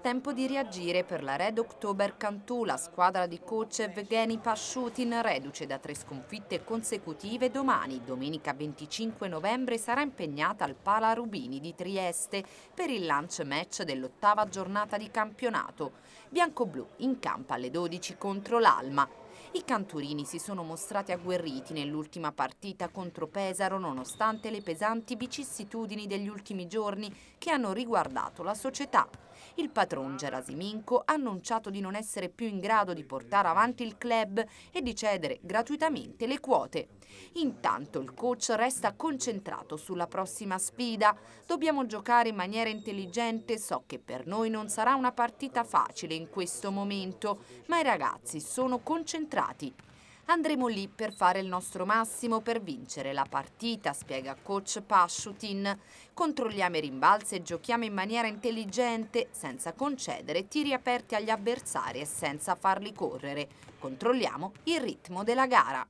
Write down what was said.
tempo di reagire per la Red October Cantù, la squadra di coach Evgeny Pashutin, reduce da tre sconfitte consecutive domani, domenica 25 novembre, sarà impegnata al Pala Rubini di Trieste per il lunch match dell'ottava giornata di campionato. Bianco-blu in campo alle 12 contro l'Alma. I canturini si sono mostrati agguerriti nell'ultima partita contro Pesaro nonostante le pesanti vicissitudini degli ultimi giorni che hanno riguardato la società. Il patron Gerasiminco ha annunciato di non essere più in grado di portare avanti il club e di cedere gratuitamente le quote. Intanto il coach resta concentrato sulla prossima sfida. Dobbiamo giocare in maniera intelligente, so che per noi non sarà una partita facile in questo momento, ma i ragazzi sono concentrati concentrati. Andremo lì per fare il nostro massimo per vincere la partita, spiega coach Pashutin. Controlliamo i rimbalzi e giochiamo in maniera intelligente, senza concedere tiri aperti agli avversari e senza farli correre. Controlliamo il ritmo della gara.